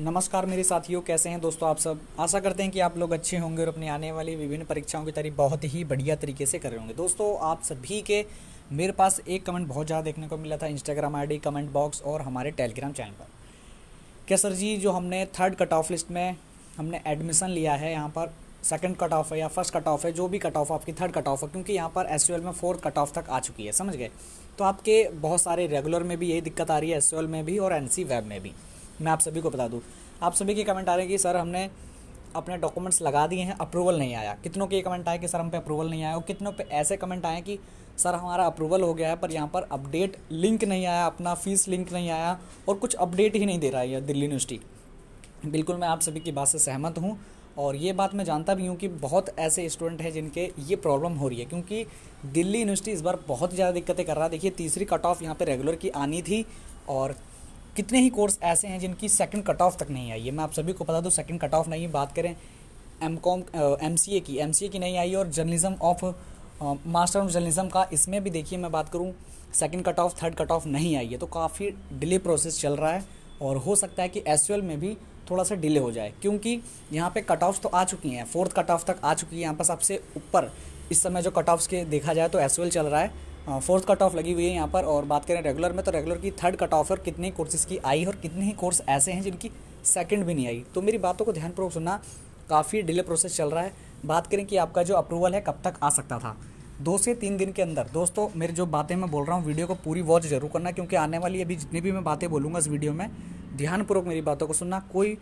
नमस्कार मेरे साथियों कैसे हैं दोस्तों आप सब आशा करते हैं कि आप लोग अच्छे होंगे और अपनी आने वाली विभिन्न परीक्षाओं की तैयारी बहुत ही बढ़िया तरीके से कर रहे होंगे दोस्तों आप सभी के मेरे पास एक कमेंट बहुत ज़्यादा देखने को मिला था इंस्टाग्राम आईडी कमेंट बॉक्स और हमारे टेलीग्राम चैनल पर क्या सर जी जो हमने थर्ड कट ऑफ लिस्ट में हमने एडमिशन लिया है यहाँ पर सेकंड कट ऑफ है या फर्स्ट कट ऑफ है जो भी कट ऑफ आपकी थर्ड कट ऑफ है क्योंकि यहाँ पर एस में फोर्थ कट ऑफ तक आ चुकी है समझ गए तो आपके बहुत सारे रेगुलर में भी यही दिक्कत आ रही है एस में भी और एन वेब में भी मैं आप सभी को बता दूँ आप सभी के कमेंट आ रहे हैं कि सर हमने अपने डॉक्यूमेंट्स लगा दिए हैं अप्रूवल नहीं आया कितनों के ये कमेंट आए कि सर हम पे अप्रूवल नहीं आया और कितनों पे ऐसे कमेंट आए कि सर हमारा अप्रूवल हो गया है पर यहाँ पर अपडेट लिंक नहीं आया अपना फीस लिंक नहीं आया और कुछ अपडेट ही नहीं दे रहा है दिल्ली यूनिवर्सिटी बिल्कुल मैं आप सभी की बात से सहमत हूँ और ये बात मैं जानता भी हूँ कि बहुत ऐसे स्टूडेंट हैं जिनके ये प्रॉब्लम हो रही है क्योंकि दिल्ली यूनिवर्सिटी इस बार बहुत ज़्यादा दिक्कतें कर रहा है देखिए तीसरी कट ऑफ यहाँ पर रेगुलर की आनी थी और कितने ही कोर्स ऐसे हैं जिनकी सेकंड कट ऑफ तक नहीं आई है मैं आप सभी को बता दूँ सेकंड कट ऑफ नहीं बात करें M Com M C A की एम सी ए की नहीं आई और journalism of master of journalism का इसमें भी देखिए मैं बात करूँ second cut off third cut off नहीं आई है तो काफ़ी डिले प्रोसेस चल रहा है और हो सकता है कि एस में भी थोड़ा सा डिले हो जाए क्योंकि यहाँ पे कट ऑफ तो आ चुकी हैं फोर्थ कट ऑफ तक आ चुकी है यहाँ पर सबसे ऊपर इस समय जो कट ऑफ्स के देखा जाए तो एस चल रहा है फोर्थ कट ऑफ लगी हुई है यहाँ पर और बात करें रेगुलर में तो रेगुलर की थर्ड कट ऑफ और कितने कोर्सेज की आई है और कितने ही कोर्स ऐसे हैं जिनकी सेकंड भी नहीं आई तो मेरी बातों को ध्यानपूर्वक सुनना काफ़ी डिले प्रोसेस चल रहा है बात करें कि आपका जो अप्रूवल है कब तक आ सकता था दो से तीन दिन के अंदर दोस्तों मेरी जो बातें मैं बोल रहा हूँ वीडियो को पूरी वॉच जरूर करना क्योंकि आने वाली अभी जितनी भी मैं बातें बोलूँगा इस वीडियो में ध्यानपूर्वक मेरी बातों को सुनना कोई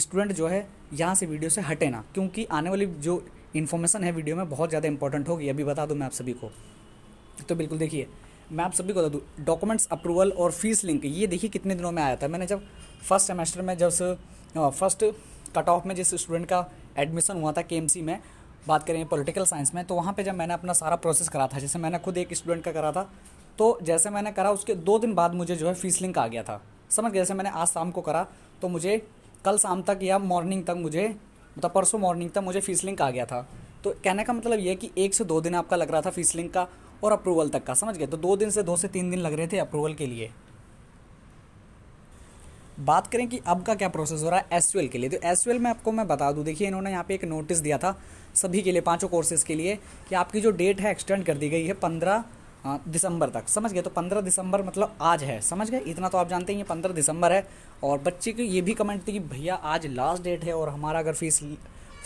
स्टूडेंट जो है यहाँ से वीडियो से हटे ना क्योंकि आने वाली जो इन्फॉर्मेशन है वीडियो में बहुत ज़्यादा इंपॉर्टेंट होगी अभी बता दूँ मैं आप सभी को तो बिल्कुल देखिए मैं आप सभी को बता दूँ डॉक्यूमेंट्स अप्रूवल और फीस लिंक ये देखिए कितने दिनों में आया था मैंने जब फर्स्ट सेमेस्टर में जब फर्स्ट कट ऑफ में जिस स्टूडेंट का एडमिशन हुआ था के में बात करें पॉलिटिकल साइंस में तो वहाँ पे जब मैंने अपना सारा प्रोसेस करा था जैसे मैंने खुद एक स्टूडेंट का करा था तो जैसे मैंने करा उसके दो दिन बाद मुझे जो है फीस लिंक आ गया था समझ गए जैसे मैंने आज शाम को करा तो मुझे कल शाम तक या मॉर्निंग तक मुझे मतलब परसों मॉर्निंग तक मुझे फीस लिंक आ गया था तो कहने का मतलब ये कि एक से दो दिन आपका लग रहा था फीस लिंक का और अप्रूवल तक का समझ गए तो दो दिन से दो से तीन दिन लग रहे थे अप्रूवल के लिए बात करें कि अब का क्या प्रोसेस हो रहा है एस के लिए तो एस में आपको मैं बता दूं देखिए इन्होंने यहाँ पे एक नोटिस दिया था सभी के लिए पांचों कोर्सेज के लिए कि आपकी जो डेट है एक्सटेंड कर दी गई है पंद्रह दिसंबर तक समझ गए तो पंद्रह दिसंबर मतलब आज है समझ गए इतना तो आप जानते हैं ये पंद्रह दिसंबर है और बच्चे की ये भी कमेंट थी कि भैया आज लास्ट डेट है और हमारा अगर फीस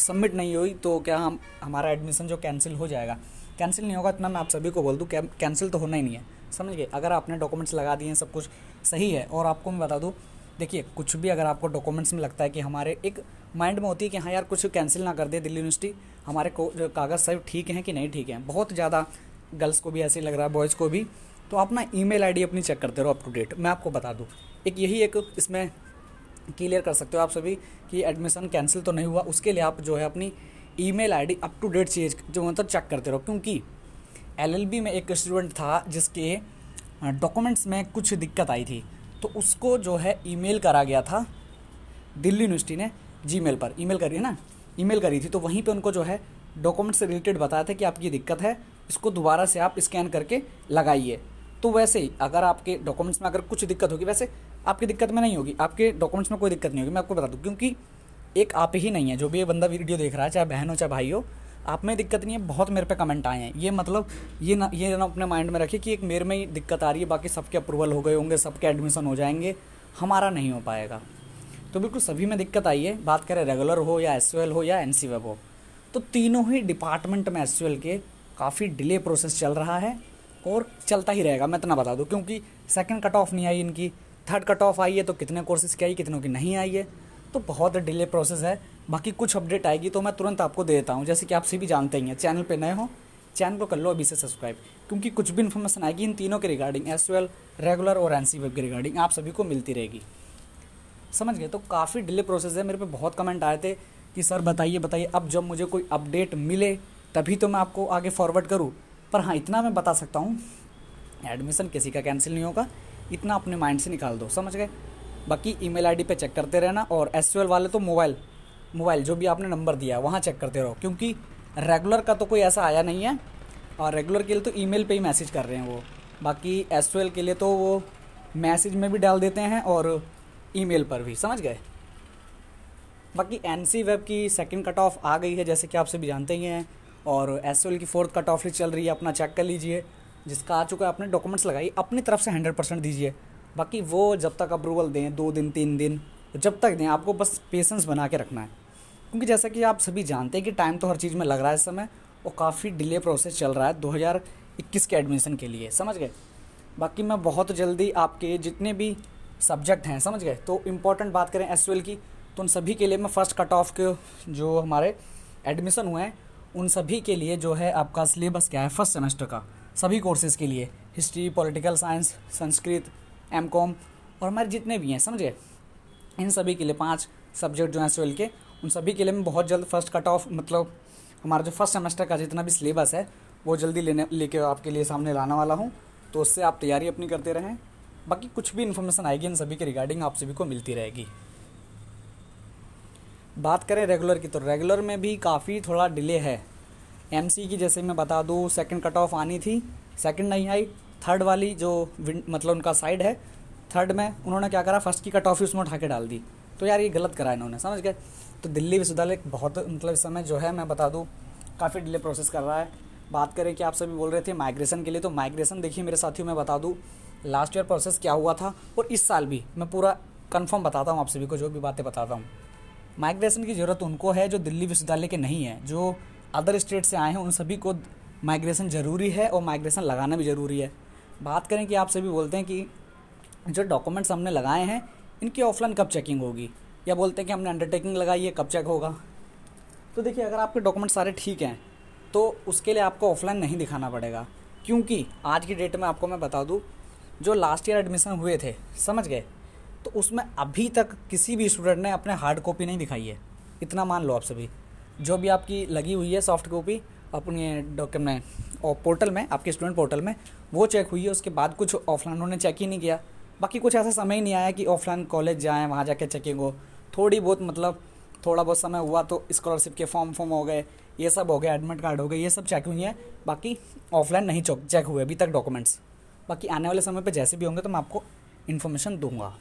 सबमिट नहीं हुई तो क्या हम हमारा एडमिशन जो कैंसिल हो जाएगा कैंसिल नहीं होगा इतना मैं आप सभी को बोल दूँ कैंसिल तो होना ही नहीं है समझ गए अगर आपने डॉक्यूमेंट्स लगा दिए हैं सब कुछ सही है और आपको मैं बता दूँ देखिए कुछ भी अगर आपको डॉक्यूमेंट्स में लगता है कि हमारे एक माइंड में होती है कि हाँ यार कुछ कैंसिल ना कर दे दिल्ली यूनिवर्सिटी हमारे कागज़ सब ठीक हैं कि नहीं ठीक हैं बहुत ज़्यादा गर्ल्स को भी ऐसे लग रहा है बॉयज़ को भी तो आप ना ईमेल आईडी अपनी चेक करते रहो अप टू डेट मैं आपको बता दूँ एक यही एक इसमें क्लियर कर सकते हो आप सभी कि एडमिशन कैंसिल तो नहीं हुआ उसके लिए आप जो है अपनी email ID up to date चीज जो मतलब चेक करते रहो क्योंकि एलएलबी में एक स्टूडेंट था जिसके डॉक्यूमेंट्स में कुछ दिक्कत आई थी तो उसको जो है ईमेल करा गया था दिल्ली यूनिवर्सिटी ने जीमेल पर ईमेल करी है ना ईमेल करी थी तो वहीं पे उनको जो है डॉक्यूमेंट से रिलेटेड बताया था कि आपकी दिक्कत है इसको दोबारा से आप स्कैन करके लगाइए तो वैसे ही अगर आपके डॉक्यूमेंट्स में अगर कुछ दिक्कत होगी वैसे आपकी दिक्कत में नहीं होगी आपके डॉक्यूमेंट्स में कोई दिक्कत नहीं होगी मैं आपको बता दूँ क्योंकि एक आप ही नहीं है जो भी ये बंदा वीडियो देख रहा है चाहे बहन हो चाहे भाई हो आप में दिक्कत नहीं है बहुत मेरे पे कमेंट आए हैं ये मतलब ये ना ये ना अपने माइंड में रखिए कि एक मेरे में ही दिक्कत आ रही है बाकी सबके अप्रूवल हो गए होंगे सबके एडमिशन हो जाएंगे हमारा नहीं हो पाएगा तो बिल्कुल सभी में दिक्कत आई है बात करें रेगुलर हो या एस हो या एन हो तो तीनों ही डिपार्टमेंट में एस के काफ़ी डिले प्रोसेस चल रहा है और चलता ही रहेगा मैं इतना बता दूँ क्योंकि सेकेंड कट ऑफ नहीं आई इनकी थर्ड कट ऑफ आई है तो कितने कोर्सेज़ की आई कितनों की नहीं आई है तो बहुत डिले प्रोसेस है बाकी कुछ अपडेट आएगी तो मैं तुरंत आपको दे देता हूँ जैसे कि आप सभी जानते ही हैं चैनल पर नए हो चैनल को कर लो अभी से सब्सक्राइब क्योंकि कुछ भी इन्फॉर्मेशन आएगी इन तीनों के रिगार्डिंग एस वेल रेगुलर और एन सी वेब के रिगार्डिंग आप सभी को मिलती रहेगी समझ गए तो काफ़ी डिले प्रोसेस है मेरे पे बहुत कमेंट आए थे कि सर बताइए बताइए अब जब मुझे कोई अपडेट मिले तभी तो मैं आपको आगे फॉरवर्ड करूँ पर हाँ इतना मैं बता सकता हूँ एडमिशन किसी का कैंसिल नहीं होगा इतना अपने माइंड से निकाल दो समझ गए बाकी ई मेल पे चेक करते रहना और एस वाले तो मोबाइल मोबाइल जो भी आपने नंबर दिया है वहाँ चेक करते रहो क्योंकि रेगुलर का तो कोई ऐसा आया नहीं है और रेगुलर के लिए तो ईमेल पे ही मैसेज कर रहे हैं वो बाकी एस के लिए तो वो मैसेज में भी डाल देते हैं और ईमेल पर भी समझ गए बाकी एन वेब की सेकेंड कट ऑफ आ गई है जैसे कि आप सभी जानते ही हैं और एस की फोर्थ कट ऑफ चल रही है अपना चेक कर लीजिए जिसका आ चुका है आपने डॉक्यूमेंट्स लगाई अपनी तरफ से हंड्रेड परसेंट दीजिए बाकी वो जब तक अप्रूवल दें दो दिन तीन दिन जब तक दें आपको बस पेशेंस बना के रखना है क्योंकि जैसा कि आप सभी जानते हैं कि टाइम तो हर चीज़ में लग रहा है इस समय और काफ़ी डिले प्रोसेस चल रहा है 2021 के एडमिशन के लिए समझ गए बाकी मैं बहुत जल्दी आपके जितने भी सब्जेक्ट हैं समझ गए तो इम्पोर्टेंट बात करें एस की तो उन सभी के लिए मैं फ़र्स्ट कट ऑफ के जो हमारे एडमिशन हुए हैं उन सभी के लिए जो है आपका सिलेबस क्या है फर्स्ट सेमेस्टर का सभी कोर्सेज़ के लिए history political science Sanskrit M Com और हमारे जितने भी हैं समझे इन सभी के लिए पाँच सब्जेक्ट जो हैं सोल के उन सभी के लिए मैं बहुत जल्द फर्स्ट कट ऑफ मतलब हमारा जो फर्स्ट सेमेस्टर का जितना भी सिलेबस है वो जल्दी लेने लेके आपके लिए सामने लाने वाला हूँ तो उससे आप तैयारी अपनी करते रहें बाकी कुछ भी इन्फॉर्मेशन आएगी इन सभी के रिगार्डिंग आप सभी को मिलती रहेगी बात करें रेगुलर की तो रेगुलर में भी काफ़ी थोड़ा डिले है एम e की जैसे मैं बता दूँ सेकेंड कट ऑफ आनी थी सेकेंड नहीं आई थर्ड वाली जो मतलब उनका साइड है थर्ड में उन्होंने क्या करा फर्स्ट की कट ऑफ ही उसमें उठा के डाल दी तो यार ये गलत करा इन्होंने समझ गए तो दिल्ली विश्वविद्यालय बहुत मतलब इस समय जो है मैं बता दूँ काफ़ी डिले प्रोसेस कर रहा है बात करें कि आप सभी बोल रहे थे माइग्रेशन के लिए तो माइग्रेशन देखिए मेरे साथियों मैं बता दूँ लास्ट ईयर प्रोसेस क्या हुआ था और इस साल भी मैं पूरा कन्फर्म बताता हूँ आप सभी को जो भी बातें बताता हूँ माइग्रेशन की ज़रूरत उनको है जो दिल्ली विश्वविद्यालय के नहीं है जो अदर स्टेट से आए हैं उन सभी को माइग्रेशन ज़रूरी है और माइग्रेशन लगाना भी ज़रूरी है बात करें कि आपसे भी बोलते हैं कि जो डॉक्यूमेंट्स हमने लगाए हैं इनकी ऑफलाइन कब चेकिंग होगी या बोलते हैं कि हमने अंडरटेकिंग लगाई है कब चेक होगा तो देखिए अगर आपके डॉक्यूमेंट सारे ठीक हैं तो उसके लिए आपको ऑफलाइन नहीं दिखाना पड़ेगा क्योंकि आज की डेट में आपको मैं बता दूँ जो लास्ट ईयर एडमिशन हुए थे समझ गए तो उसमें अभी तक किसी भी स्टूडेंट ने अपने हार्ड कॉपी नहीं दिखाई है इतना मान लो आप सभी जो भी आपकी लगी हुई है सॉफ्ट कॉपी अपने डॉक्यूमेंट पोर्टल में आपके स्टूडेंट पोर्टल में वो चेक हुई है उसके बाद कुछ ऑफलाइन उन्होंने चेक ही नहीं किया बाकी कुछ ऐसा समय ही नहीं आया कि ऑफलाइन कॉलेज जाएँ वहाँ जाके चेकिंग हो थोड़ी बहुत मतलब थोड़ा बहुत समय हुआ तो स्कॉलरशिप के फॉर्म फॉर्म हो गए ये सब हो गए एडमिट कार्ड हो गए ये सब चेक हुई हैं बाकी ऑफलाइन नहीं चेक हुए अभी तक डॉक्यूमेंट्स बाकी आने वाले समय पर जैसे भी होंगे तो मैं आपको इन्फॉर्मेशन दूंगा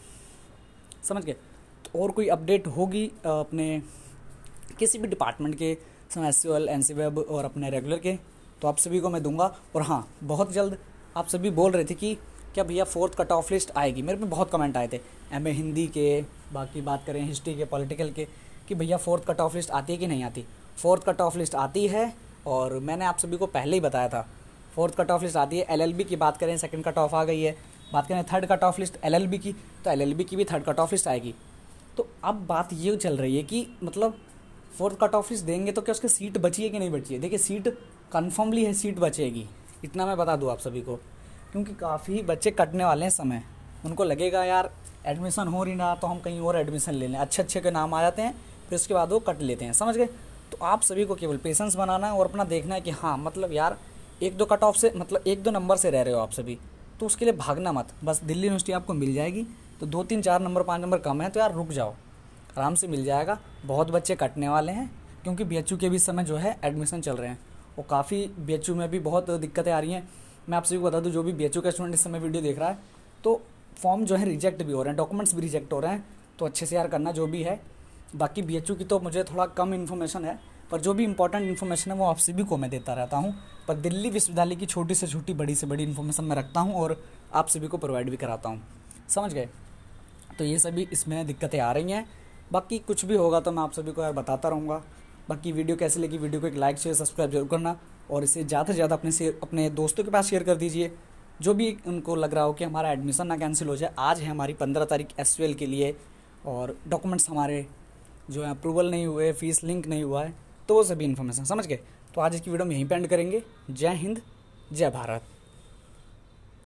समझ गए तो और कोई अपडेट होगी अपने किसी भी डिपार्टमेंट के some S C L N C web और अपने रेगुलर के तो आप सभी को मैं दूंगा और हाँ बहुत जल्द आप सभी बोल रहे थे कि क्या भैया फोर्थ कट ऑफ लिस्ट आएगी मेरे पे बहुत कमेंट आए थे एम ए हिंदी के बाकी बात करें हिस्ट्री के पॉलिटिकल के कि भैया फोर्थ कट ऑफ लिस्ट आती है कि नहीं आती फोर्थ कट ऑफ लिस्ट आती है और मैंने आप सभी को पहले ही बताया था फोर्थ कट ऑफ लिस्ट आती है एल की बात करें सेकेंड कट ऑफ आ गई है बात करें third cut off list L की तो एल की भी थर्ड कट ऑफ लिस्ट आएगी तो अब बात ये चल रही है कि मतलब फोर्थ कट ऑफ लिस्ट देंगे तो क्या उसकी सीट बची है कि नहीं बची है देखिए सीट कन्फर्मली है सीट बचेगी इतना मैं बता दूँ आप सभी को क्योंकि काफ़ी बच्चे कटने वाले हैं समय उनको लगेगा यार एडमिशन हो रही ना तो हम कहीं और एडमिशन ले लें अच्छे अच्छे के नाम आ जाते हैं फिर उसके बाद वो कट लेते हैं समझ गए तो आप सभी को केवल पेशेंस बनाना है और अपना देखना है कि हाँ मतलब यार एक दो कट ऑफ से मतलब एक दो नंबर से रह रहे हो आप सभी तो उसके लिए भागना मत बस दिल्ली यूनिवर्सिटी आपको मिल जाएगी तो दो तीन चार नंबर पाँच नंबर कम है तो यार रुक जाओ आराम से मिल जाएगा बहुत बच्चे कटने वाले हैं क्योंकि बी के भी समय जो है एडमिशन चल रहे हैं और काफ़ी बी में भी बहुत दिक्कतें आ रही हैं मैं आप सभी को बता दूँ जो भी बी का स्टूडेंट इस समय वीडियो देख रहा है तो फॉर्म जो है रिजेक्ट भी हो रहे हैं डॉक्यूमेंट्स भी रिजेक्ट हो रहे हैं तो अच्छे से यार करना जो भी है बाकी बी की तो मुझे थोड़ा कम इन्फॉर्मेशन है पर जो भी इंपॉर्टेंट इन्फॉर्मेशन है वो आप सभी को मैं देता रहता हूँ पर दिल्ली विश्वविद्यालय की छोटी से छोटी बड़ी से बड़ी इन्फॉर्मेशन मैं रखता हूँ और आप सभी को प्रोवाइड भी कराता हूँ समझ गए तो ये सभी इसमें दिक्कतें आ रही हैं बाकी कुछ भी होगा तो मैं आप सभी को यार बताता रहूँगा बाकी वीडियो कैसे लगी वीडियो को एक लाइक शेयर सब्सक्राइब जरूर करना और इसे ज़्यादा से ज़्यादा अपने शेयर अपने दोस्तों के पास शेयर कर दीजिए जो भी उनको लग रहा हो कि हमारा एडमिशन ना कैंसिल हो जाए आज है हमारी पंद्रह तारीख एस के लिए और डॉक्यूमेंट्स हमारे जो है अप्रूवल नहीं हुए फीस लिंक नहीं हुआ है तो वो सभी इन्फॉर्मेशन समझ गए तो आज की वीडियो में यहीं पेंड करेंगे जय हिंद जय भारत